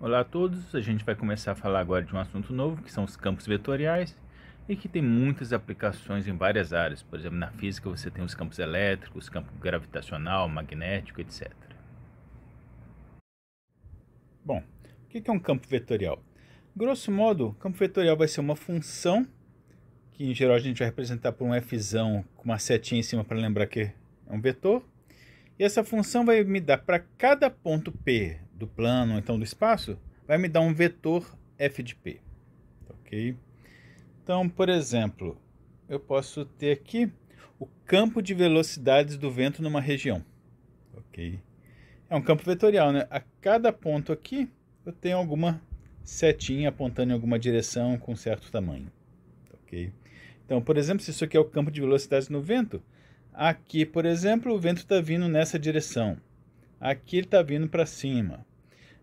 Olá a todos, a gente vai começar a falar agora de um assunto novo, que são os campos vetoriais, e que tem muitas aplicações em várias áreas. Por exemplo, na física você tem os campos elétricos, campo gravitacional, magnético, etc. Bom, o que é um campo vetorial? Grosso modo, campo vetorial vai ser uma função que em geral a gente vai representar por um fzão com uma setinha em cima para lembrar que é um vetor. E essa função vai me dar para cada ponto P do plano, então do espaço, vai me dar um vetor f de p. Ok? Então, por exemplo, eu posso ter aqui o campo de velocidades do vento numa região. Ok? É um campo vetorial, né? A cada ponto aqui, eu tenho alguma setinha apontando em alguma direção com certo tamanho. Ok? Então, por exemplo, se isso aqui é o campo de velocidades no vento, aqui, por exemplo, o vento está vindo nessa direção. Aqui ele está vindo para cima.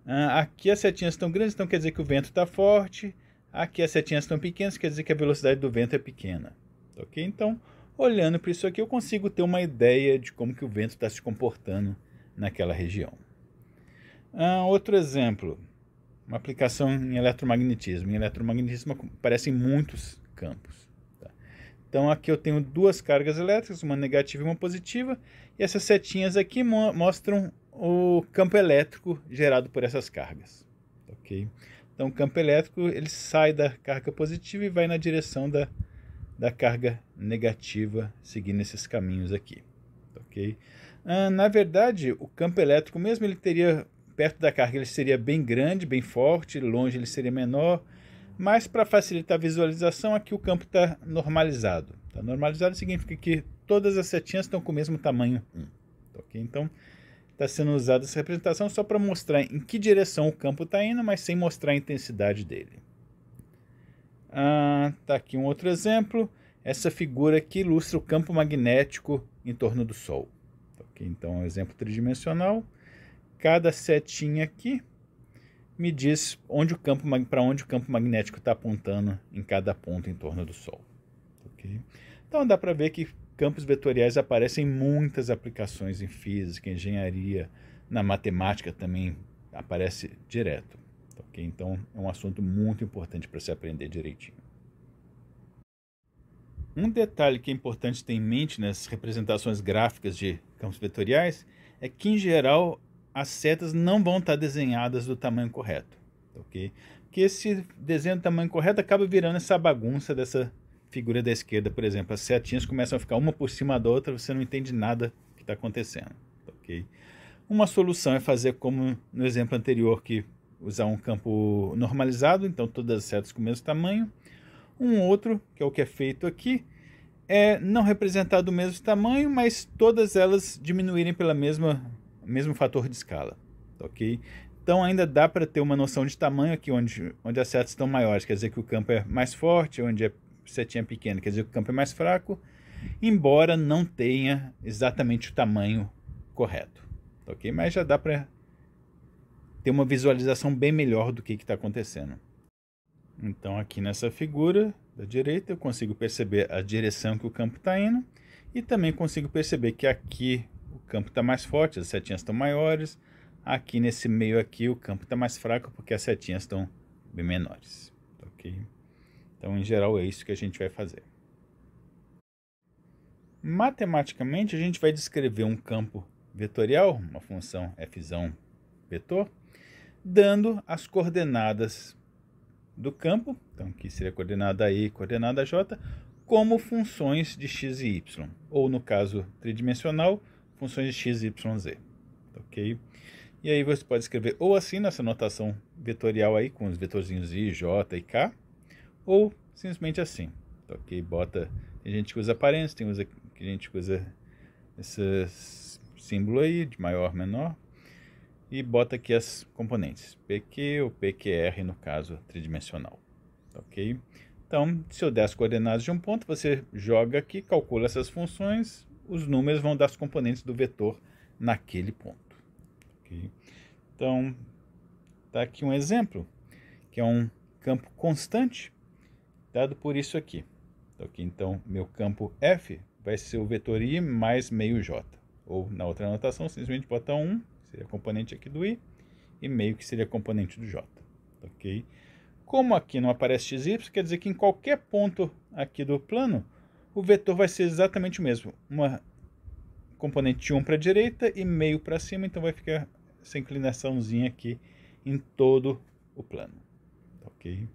Ah, aqui as setinhas estão grandes, então quer dizer que o vento está forte. Aqui as setinhas estão pequenas, quer dizer que a velocidade do vento é pequena. Ok? Então, olhando para isso aqui, eu consigo ter uma ideia de como que o vento está se comportando naquela região. Ah, outro exemplo, uma aplicação em eletromagnetismo. Em eletromagnetismo aparecem muitos campos. Tá? Então, aqui eu tenho duas cargas elétricas, uma negativa e uma positiva, e essas setinhas aqui mo mostram o campo elétrico gerado por essas cargas. Ok? Então, o campo elétrico ele sai da carga positiva e vai na direção da, da carga negativa, seguindo esses caminhos aqui. Ok? Ah, na verdade, o campo elétrico mesmo ele teria perto da carga ele seria bem grande, bem forte, longe ele seria menor, mas para facilitar a visualização aqui o campo está normalizado. Tá normalizado significa que todas as setinhas estão com o mesmo tamanho 1. Okay? Então, está sendo usada essa representação só para mostrar em que direção o campo está indo, mas sem mostrar a intensidade dele. Ah, tá aqui um outro exemplo. Essa figura que ilustra o campo magnético em torno do Sol. Tá então, um exemplo tridimensional. Cada setinha aqui me diz para onde o campo magnético está apontando em cada ponto em torno do Sol. Okay? Tá então dá para ver que campos vetoriais aparecem muitas aplicações em física, engenharia, na matemática também aparece direto. Okay? Então é um assunto muito importante para se aprender direitinho. Um detalhe que é importante ter em mente nas representações gráficas de campos vetoriais é que, em geral, as setas não vão estar desenhadas do tamanho correto. Okay? Porque esse desenho do tamanho correto acaba virando essa bagunça dessa figura da esquerda, por exemplo, as setinhas começam a ficar uma por cima da outra, você não entende nada que está acontecendo. Okay? Uma solução é fazer como no exemplo anterior, que usar um campo normalizado, então todas as setas com o mesmo tamanho. Um outro, que é o que é feito aqui, é não representar do mesmo tamanho, mas todas elas diminuírem pelo mesmo fator de escala. Ok? Então ainda dá para ter uma noção de tamanho aqui onde, onde as setas estão maiores, quer dizer que o campo é mais forte, onde é Setinha pequena Quer dizer, que o campo é mais fraco, embora não tenha exatamente o tamanho correto. Tá ok? Mas já dá para ter uma visualização bem melhor do que está acontecendo. Então, aqui nessa figura da direita, eu consigo perceber a direção que o campo está indo e também consigo perceber que aqui o campo está mais forte, as setinhas estão maiores. Aqui nesse meio aqui o campo está mais fraco porque as setinhas estão bem menores, tá ok? Então, em geral, é isso que a gente vai fazer. Matematicamente, a gente vai descrever um campo vetorial, uma função f vetor, dando as coordenadas do campo, então que seria coordenada i, coordenada j, como funções de x e y, ou no caso tridimensional, funções de x, y, z. Tá OK? E aí você pode escrever ou assim nessa notação vetorial aí com os vetorzinhos i, j e k, ou simplesmente assim. Então, ok? Bota. Tem gente que usa parênteses, tem usa, que gente que usa esse símbolo aí, de maior, menor, e bota aqui as componentes, PQ ou PQR, no caso tridimensional. Ok? Então, se eu der as coordenadas de um ponto, você joga aqui, calcula essas funções, os números vão dar as componentes do vetor naquele ponto. Okay? Então, está aqui um exemplo, que é um campo constante, dado por isso aqui. Então, aqui. Então, meu campo F vai ser o vetor I mais meio J. Ou, na outra anotação, simplesmente bota 1, seria componente aqui do I, e meio que seria componente do J. Ok? Como aqui não aparece xy, quer dizer que em qualquer ponto aqui do plano, o vetor vai ser exatamente o mesmo. Uma componente 1 para a direita e meio para cima, então vai ficar essa inclinaçãozinha aqui em todo o plano. Ok?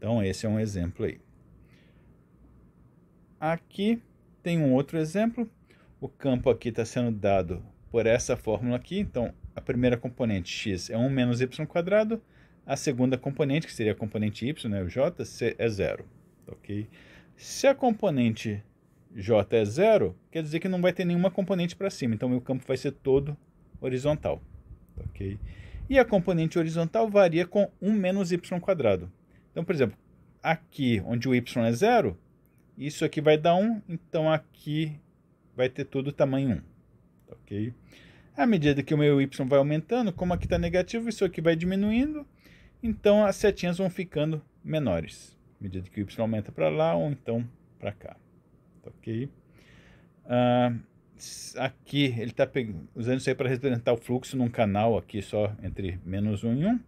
Então, esse é um exemplo aí. Aqui tem um outro exemplo. O campo aqui está sendo dado por essa fórmula aqui. Então, a primeira componente x é 1 menos y², a segunda componente, que seria a componente y, né, o j, é zero. Ok? Se a componente j é zero, quer dizer que não vai ter nenhuma componente para cima. Então, meu campo vai ser todo horizontal. Ok? E a componente horizontal varia com 1 menos y². Então, por exemplo, aqui onde o y é zero, isso aqui vai dar 1, então aqui vai ter todo o tamanho 1. Tá ok? À medida que o meu y vai aumentando, como aqui está negativo, isso aqui vai diminuindo, então as setinhas vão ficando menores. À medida que o y aumenta para lá ou então para cá. Tá ok? Ah, aqui ele está usando isso aí para representar o fluxo num canal aqui só entre menos 1 e 1.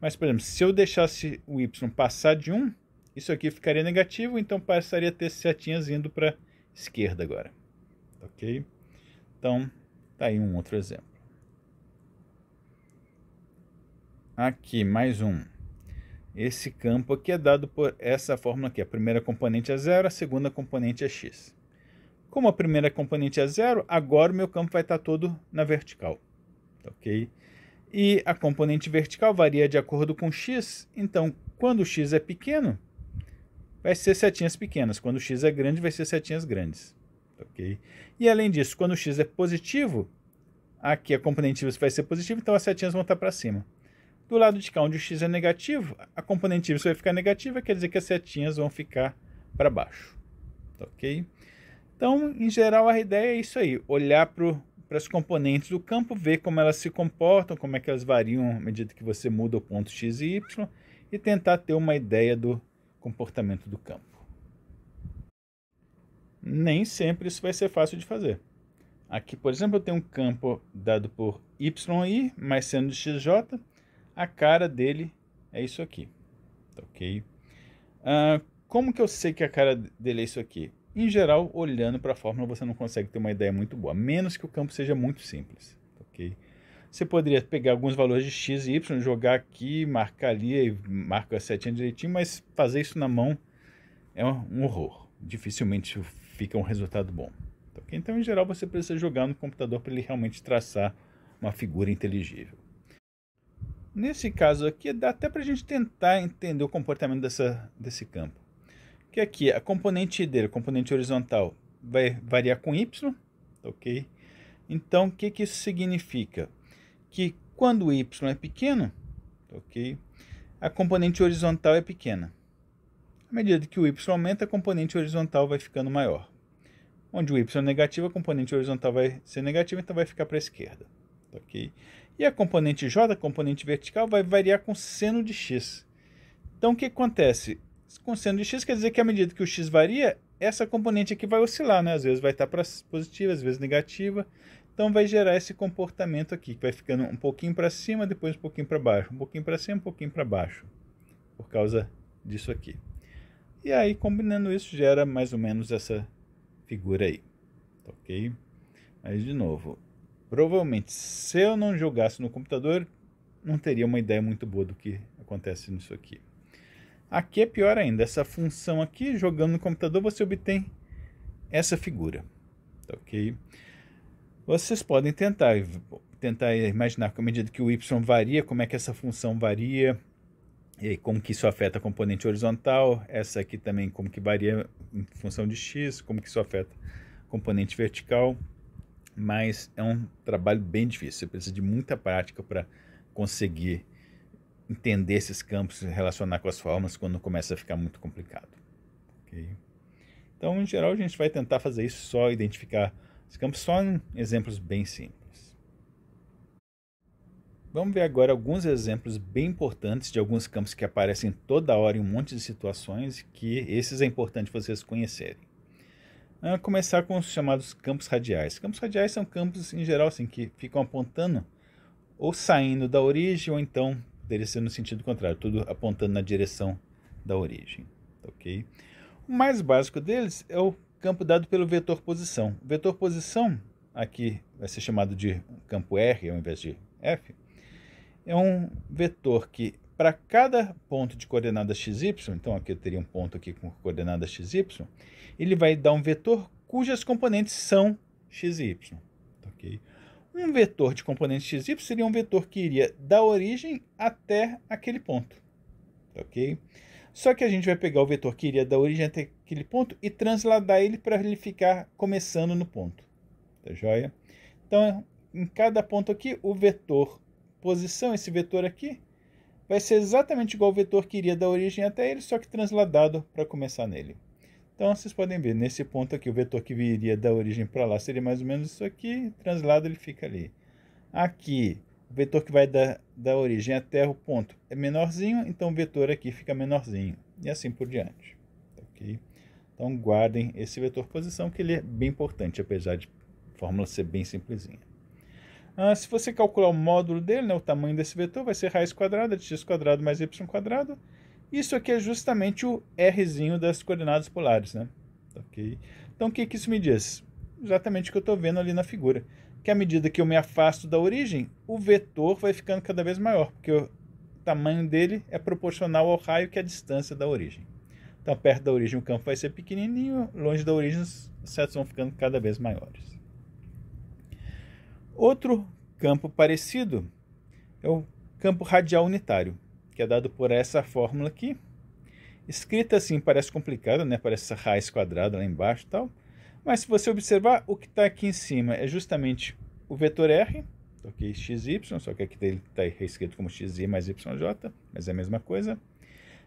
Mas, por exemplo, se eu deixasse o y passar de 1, isso aqui ficaria negativo, então passaria a ter setinhas indo para esquerda agora. Ok? Então, tá aí um outro exemplo. Aqui, mais um. Esse campo aqui é dado por essa fórmula aqui. A primeira componente é zero, a segunda componente é x. Como a primeira componente é zero, agora o meu campo vai estar todo na vertical. Ok? e a componente vertical varia de acordo com x, então quando x é pequeno, vai ser setinhas pequenas, quando x é grande, vai ser setinhas grandes. Okay? E além disso, quando x é positivo, aqui a componente y vai ser positiva, então as setinhas vão estar para cima. Do lado de cá, onde o x é negativo, a componente y vai ficar negativa, quer dizer que as setinhas vão ficar para baixo. Ok? Então, em geral, a ideia é isso aí, olhar para o para as componentes do campo, ver como elas se comportam, como é que elas variam à medida que você muda o ponto x e y e tentar ter uma ideia do comportamento do campo. Nem sempre isso vai ser fácil de fazer. Aqui, por exemplo, eu tenho um campo dado por i mais seno de xj, a cara dele é isso aqui, tá ok? Uh, como que eu sei que a cara dele é isso aqui? Em geral, olhando para a fórmula, você não consegue ter uma ideia muito boa, a menos que o campo seja muito simples. ok? Você poderia pegar alguns valores de x e y, jogar aqui, marcar ali, e marca a setinha direitinho, mas fazer isso na mão é um horror. Dificilmente fica um resultado bom. Tá okay? Então, em geral, você precisa jogar no computador para ele realmente traçar uma figura inteligível. Nesse caso aqui, dá até para a gente tentar entender o comportamento dessa, desse campo que aqui a componente dele, componente horizontal, vai variar com y, ok? Então, o que, que isso significa? Que quando y é pequeno, ok? A componente horizontal é pequena. À medida que o y aumenta, a componente horizontal vai ficando maior. Onde o y é negativo, a componente horizontal vai ser negativa, então vai ficar para a esquerda. Ok? E a componente j, a componente vertical, vai variar com seno de x. Então, o que acontece? com seno de x, quer dizer que à medida que o x varia, essa componente aqui vai oscilar, né? Às vezes vai estar para positiva, às vezes negativa. Então vai gerar esse comportamento aqui, que vai ficando um pouquinho para cima, depois um pouquinho para baixo, um pouquinho para cima, um pouquinho para baixo, por causa disso aqui. E aí, combinando isso, gera mais ou menos essa figura aí, tá ok? Mas, de novo, provavelmente, se eu não jogasse no computador, não teria uma ideia muito boa do que acontece nisso aqui. Aqui é pior ainda, essa função aqui, jogando no computador, você obtém essa figura, tá ok? Vocês podem tentar, tentar imaginar, à medida que o y varia, como é que essa função varia, e como que isso afeta a componente horizontal, essa aqui também como que varia em função de x, como que isso afeta a componente vertical, mas é um trabalho bem difícil, você precisa de muita prática para conseguir entender esses campos e relacionar com as formas quando começa a ficar muito complicado. Okay? Então, em geral, a gente vai tentar fazer isso só, identificar os campos só em exemplos bem simples. Vamos ver agora alguns exemplos bem importantes de alguns campos que aparecem toda hora em um monte de situações, que esses é importante vocês conhecerem. Vamos ah, começar com os chamados campos radiais. Campos radiais são campos, em geral, assim, que ficam apontando ou saindo da origem ou então teria ser no sentido contrário, tudo apontando na direção da origem. Ok? O mais básico deles é o campo dado pelo vetor posição. O vetor posição, aqui vai ser chamado de campo R ao invés de F, é um vetor que, para cada ponto de coordenada xy, então aqui eu teria um ponto aqui com coordenada xy, ele vai dar um vetor cujas componentes são x e y. Okay? Um vetor de componente xy seria um vetor que iria da origem até aquele ponto. Ok? Só que a gente vai pegar o vetor que iria da origem até aquele ponto e transladar ele para ele ficar começando no ponto. Tá joia? Então, em cada ponto aqui, o vetor posição, esse vetor aqui, vai ser exatamente igual ao vetor que iria da origem até ele, só que transladado para começar nele. Então vocês podem ver, nesse ponto aqui, o vetor que viria da origem para lá seria mais ou menos isso aqui, translado ele fica ali. Aqui, o vetor que vai da, da origem até o ponto é menorzinho, então o vetor aqui fica menorzinho, e assim por diante. ok? Então guardem esse vetor posição, que ele é bem importante, apesar de a fórmula ser bem simplesinha. Ah, se você calcular o módulo dele, né, o tamanho desse vetor vai ser raiz quadrada de x quadrado mais y quadrado, isso aqui é justamente o Rzinho das coordenadas polares, né? Então, o que, que isso me diz? Exatamente o que eu estou vendo ali na figura. Que à medida que eu me afasto da origem, o vetor vai ficando cada vez maior, porque o tamanho dele é proporcional ao raio que é a distância da origem. Então, perto da origem, o campo vai ser pequenininho, longe da origem, os setos vão ficando cada vez maiores. Outro campo parecido é o campo radial unitário que é dado por essa fórmula aqui. Escrita assim parece complicada, né? Parece essa raiz quadrada lá embaixo e tal. Mas se você observar, o que está aqui em cima é justamente o vetor R, Toquei tá XY, só que aqui tá ele está escrito como XY mais YJ, mas é a mesma coisa.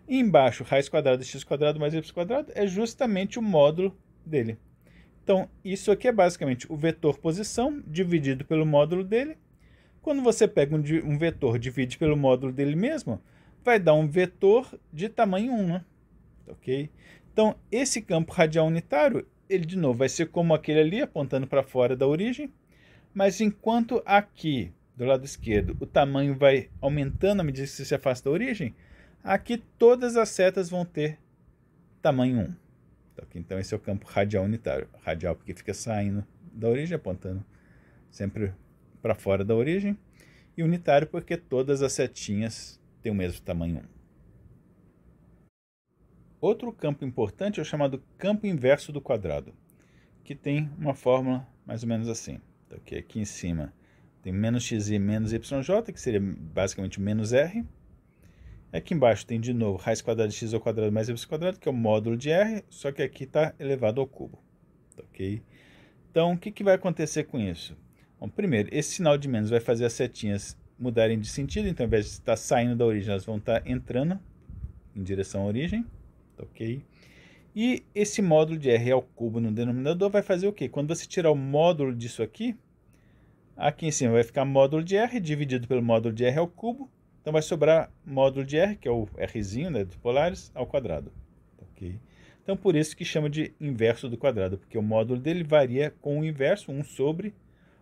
E embaixo, raiz quadrada de x quadrado mais y quadrado é justamente o módulo dele. Então, isso aqui é basicamente o vetor posição dividido pelo módulo dele. Quando você pega um, um vetor divide pelo módulo dele mesmo, vai dar um vetor de tamanho 1, né? Tá ok? Então, esse campo radial unitário, ele de novo vai ser como aquele ali, apontando para fora da origem, mas enquanto aqui, do lado esquerdo, o tamanho vai aumentando à medida que você se afasta da origem, aqui todas as setas vão ter tamanho 1. Tá então esse é o campo radial unitário. Radial porque fica saindo da origem, apontando sempre para fora da origem. E unitário porque todas as setinhas tem o mesmo tamanho Outro campo importante é o chamado campo inverso do quadrado, que tem uma fórmula mais ou menos assim. Então, tá, aqui, é aqui em cima tem menos xi menos yj, que seria basicamente menos r. Aqui embaixo tem de novo raiz quadrada de x ao quadrado mais y quadrado, que é o módulo de r, só que aqui está elevado ao cubo. Tá, então, o que, que vai acontecer com isso? Bom, primeiro, esse sinal de menos vai fazer as setinhas mudarem de sentido, então ao invés de estar saindo da origem, elas vão estar entrando em direção à origem, tá ok? E esse módulo de R ao cubo no denominador vai fazer o quê? Quando você tirar o módulo disso aqui, aqui em cima vai ficar módulo de R dividido pelo módulo de R ao cubo, então vai sobrar módulo de R, que é o Rzinho né, dos polares, ao quadrado, tá ok? Então por isso que chama de inverso do quadrado, porque o módulo dele varia com o inverso, 1 sobre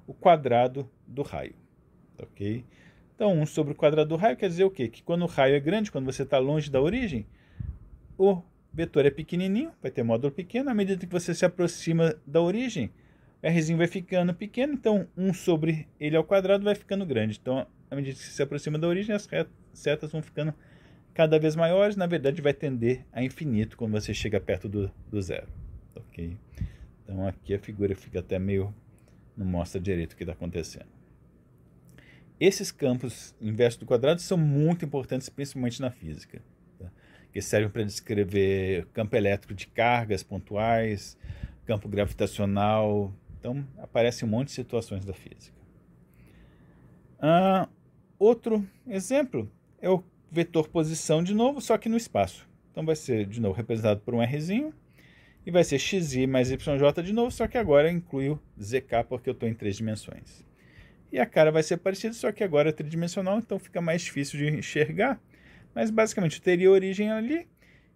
o quadrado do raio, tá ok? Então, 1 sobre o quadrado do raio quer dizer o quê? Que quando o raio é grande, quando você está longe da origem, o vetor é pequenininho, vai ter módulo pequeno. À medida que você se aproxima da origem, o r vai ficando pequeno, então 1 sobre ele ao quadrado vai ficando grande. Então, à medida que você se aproxima da origem, as setas vão ficando cada vez maiores. Na verdade, vai tender a infinito quando você chega perto do, do zero. Ok? Então, aqui a figura fica até meio... não mostra direito o que está acontecendo. Esses campos inverso do quadrado são muito importantes, principalmente na física, tá? que servem para descrever campo elétrico de cargas pontuais, campo gravitacional. Então, aparece um monte de situações da física. Ah, outro exemplo é o vetor posição de novo, só que no espaço. Então, vai ser, de novo, representado por um Rzinho, e vai ser xi mais yj de novo, só que agora inclui o zk porque eu estou em três dimensões. E a cara vai ser parecida, só que agora é tridimensional, então fica mais difícil de enxergar. Mas basicamente eu teria origem ali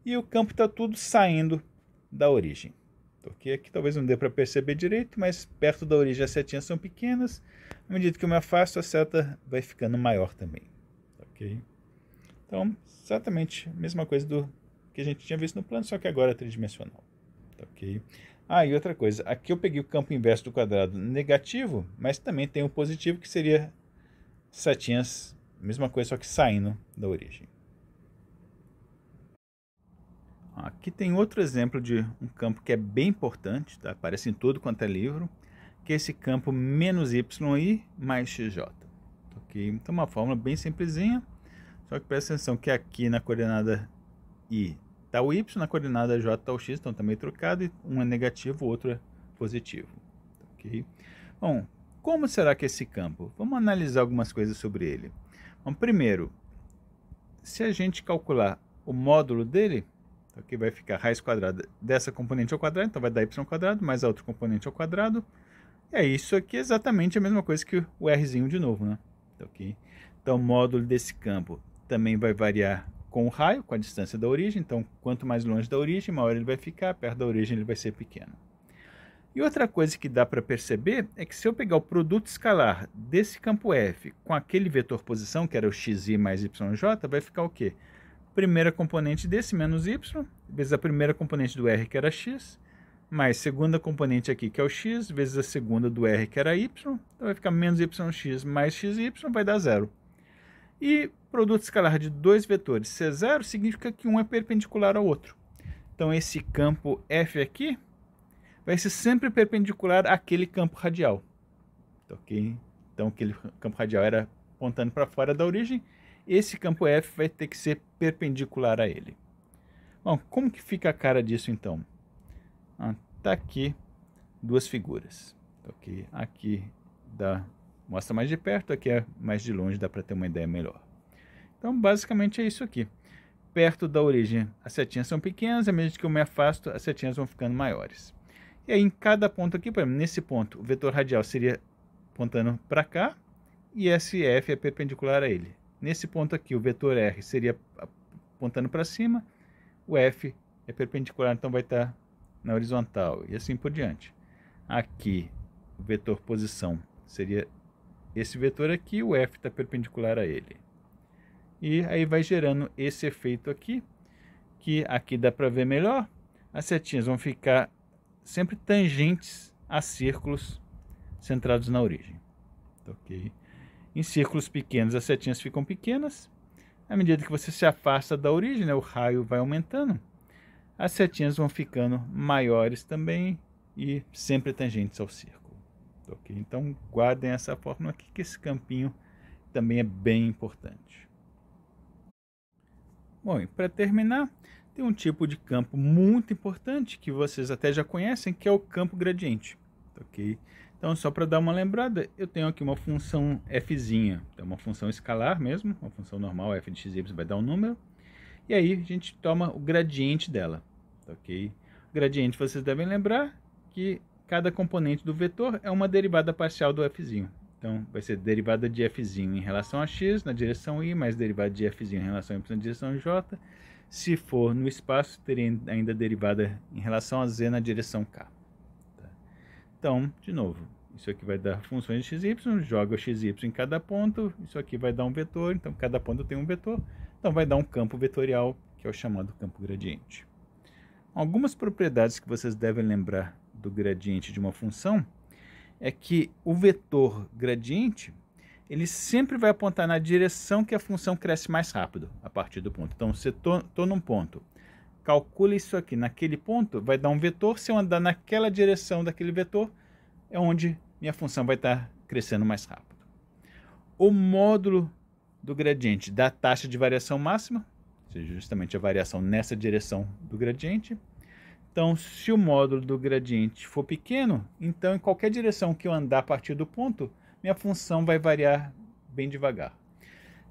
e o campo está tudo saindo da origem. Porque aqui talvez não dê para perceber direito, mas perto da origem as setinhas são pequenas. À medida que eu me afasto, a seta vai ficando maior também. Ok? Então, exatamente a mesma coisa do que a gente tinha visto no plano, só que agora é tridimensional. Ok? Ah, e outra coisa, aqui eu peguei o campo inverso do quadrado negativo, mas também tem o um positivo que seria setinhas, mesma coisa, só que saindo da origem. Aqui tem outro exemplo de um campo que é bem importante, tá? aparece em tudo quanto é livro, que é esse campo menos y mais xj. Okay? Então uma fórmula bem simplesinha, só que presta atenção que aqui na coordenada i Tá o y na coordenada j tal tá x então também tá trocado e um é negativo, o outro é positivo. Okay? Bom, como será que é esse campo? Vamos analisar algumas coisas sobre ele. Bom, primeiro, se a gente calcular o módulo dele, aqui vai ficar raiz quadrada dessa componente ao quadrado, então vai dar y ao quadrado mais a outra componente ao quadrado. E É isso aqui é exatamente a mesma coisa que o rzinho de novo, né? Ok. Então, o módulo desse campo também vai variar com o raio, com a distância da origem. Então, quanto mais longe da origem, maior ele vai ficar, perto da origem ele vai ser pequeno. E outra coisa que dá para perceber é que se eu pegar o produto escalar desse campo F com aquele vetor posição, que era o xi mais yj, vai ficar o quê? Primeira componente desse menos y, vezes a primeira componente do r, que era x, mais segunda componente aqui, que é o x, vezes a segunda do r, que era y. Então vai ficar menos yx mais xy, vai dar zero. E produto escalar de dois vetores C0 significa que um é perpendicular ao outro. Então esse campo F aqui vai ser sempre perpendicular àquele campo radial. Ok? Então, então aquele campo radial era apontando para fora da origem, esse campo F vai ter que ser perpendicular a ele. Bom, como que fica a cara disso então? Está ah, tá aqui duas figuras. Tá aqui da Mostra mais de perto, aqui é mais de longe, dá para ter uma ideia melhor. Então, basicamente é isso aqui. Perto da origem, as setinhas são pequenas, à medida que eu me afasto, as setinhas vão ficando maiores. E aí, em cada ponto aqui, por exemplo, nesse ponto, o vetor radial seria apontando para cá, e esse F é perpendicular a ele. Nesse ponto aqui, o vetor R seria apontando para cima, o F é perpendicular, então vai estar tá na horizontal, e assim por diante. Aqui, o vetor posição seria esse vetor aqui, o F está perpendicular a ele. E aí vai gerando esse efeito aqui, que aqui dá para ver melhor. As setinhas vão ficar sempre tangentes a círculos centrados na origem. Tá ok? Em círculos pequenos, as setinhas ficam pequenas. À medida que você se afasta da origem, né, o raio vai aumentando. As setinhas vão ficando maiores também e sempre tangentes ao círculo ok? Então guardem essa fórmula aqui, que esse campinho também é bem importante. Bom, e para terminar, tem um tipo de campo muito importante que vocês até já conhecem, que é o campo gradiente, ok? Então, só para dar uma lembrada, eu tenho aqui uma função f'zinha, então uma função escalar mesmo, uma função normal f de x, y vai dar um número, e aí a gente toma o gradiente dela, ok? O gradiente, vocês devem lembrar que cada componente do vetor é uma derivada parcial do f'. Então, vai ser derivada de f' em relação a x na direção y, mais derivada de f' em relação a y na direção j. Se for no espaço, teria ainda derivada em relação a z na direção k. Tá? Então, de novo, isso aqui vai dar funções de x, y, joga o x, y em cada ponto, isso aqui vai dar um vetor, então cada ponto tem um vetor, então vai dar um campo vetorial, que é o chamado campo gradiente. Algumas propriedades que vocês devem lembrar do gradiente de uma função é que o vetor gradiente ele sempre vai apontar na direção que a função cresce mais rápido a partir do ponto. Então, se estou num ponto, calcule isso aqui. Naquele ponto, vai dar um vetor. Se eu andar naquela direção daquele vetor, é onde minha função vai estar crescendo mais rápido. O módulo do gradiente da taxa de variação máxima, ou seja, justamente a variação nessa direção do gradiente, então, se o módulo do gradiente for pequeno, então em qualquer direção que eu andar a partir do ponto, minha função vai variar bem devagar.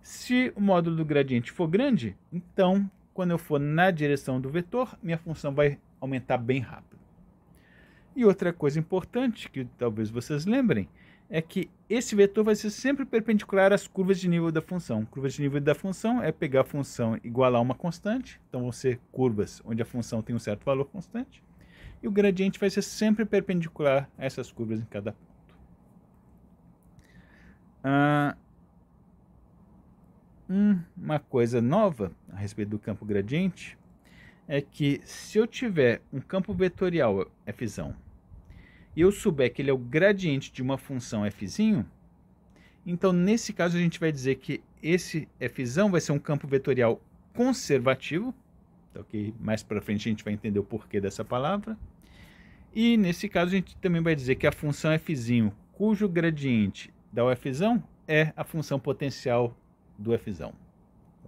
Se o módulo do gradiente for grande, então quando eu for na direção do vetor, minha função vai aumentar bem rápido. E outra coisa importante que talvez vocês lembrem é que esse vetor vai ser sempre perpendicular às curvas de nível da função. Curvas de nível da função é pegar a função igual a uma constante, então vão ser curvas onde a função tem um certo valor constante, e o gradiente vai ser sempre perpendicular a essas curvas em cada ponto. Ah, uma coisa nova a respeito do campo gradiente é que se eu tiver um campo vetorial F e eu souber que ele é o gradiente de uma função f, então nesse caso a gente vai dizer que esse f vai ser um campo vetorial conservativo, ok? Então, mais para frente a gente vai entender o porquê dessa palavra. E nesse caso a gente também vai dizer que a função f cujo gradiente da f é a função potencial do f. Tá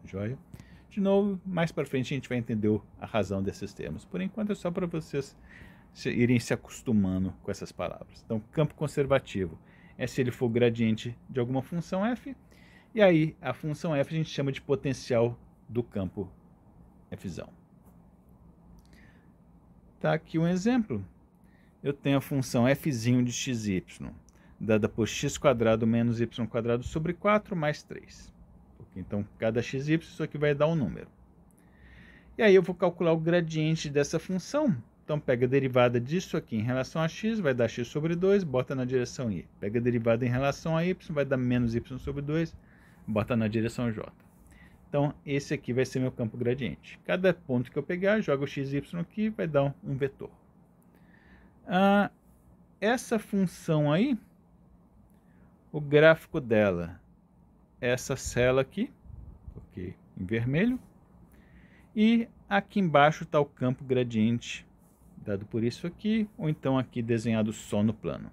joia? De novo, mais para frente a gente vai entender a razão desses termos. Por enquanto é só para vocês irem se acostumando com essas palavras. Então, campo conservativo é se ele for gradiente de alguma função f, e aí a função f a gente chama de potencial do campo f. Tá aqui um exemplo. Eu tenho a função f de xy, dada por x quadrado menos y quadrado sobre 4 mais 3. Então, cada xy isso aqui vai dar um número. E aí eu vou calcular o gradiente dessa função então pega a derivada disso aqui em relação a x, vai dar x sobre 2, bota na direção y. Pega a derivada em relação a y, vai dar menos y sobre 2, bota na direção j. Então esse aqui vai ser meu campo gradiente. Cada ponto que eu pegar, joga o x y aqui, vai dar um, vetor. Ah, essa função aí, o gráfico dela, essa cela aqui, em vermelho, e aqui embaixo está o campo gradiente dado por isso aqui, ou então aqui desenhado só no plano.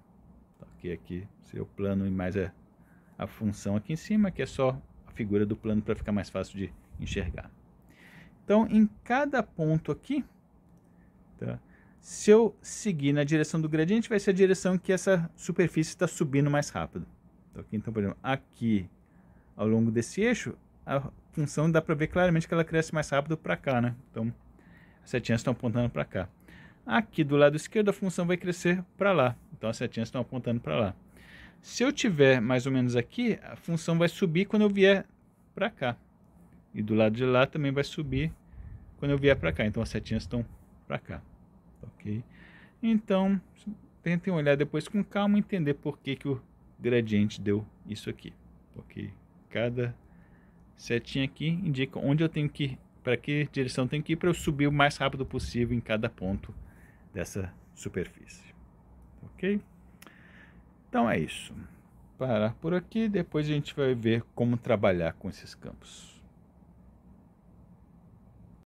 Tá, aqui aqui seria o plano e mais a, é a função aqui em cima, que é só a figura do plano para ficar mais fácil de enxergar. Então, em cada ponto aqui, tá? se eu seguir na direção do gradiente, vai ser a direção que essa superfície está subindo mais rápido. Tá, então, por exemplo, aqui, ao longo desse eixo, a função dá para ver claramente que ela cresce mais rápido para cá, né? Então, as setinhas estão apontando para cá. Aqui do lado esquerdo a função vai crescer para lá, então as setinhas estão apontando para lá. Se eu tiver mais ou menos aqui, a função vai subir quando eu vier para cá. E do lado de lá também vai subir quando eu vier para cá. Então as setinhas estão para cá. Ok? Então, tentem olhar depois com calma e entender por que, que o gradiente deu isso aqui. Ok? Cada setinha aqui indica onde eu tenho que ir, para que direção eu tenho que ir para eu subir o mais rápido possível em cada ponto dessa superfície. Ok? Então é isso. Parar por aqui, depois a gente vai ver como trabalhar com esses campos.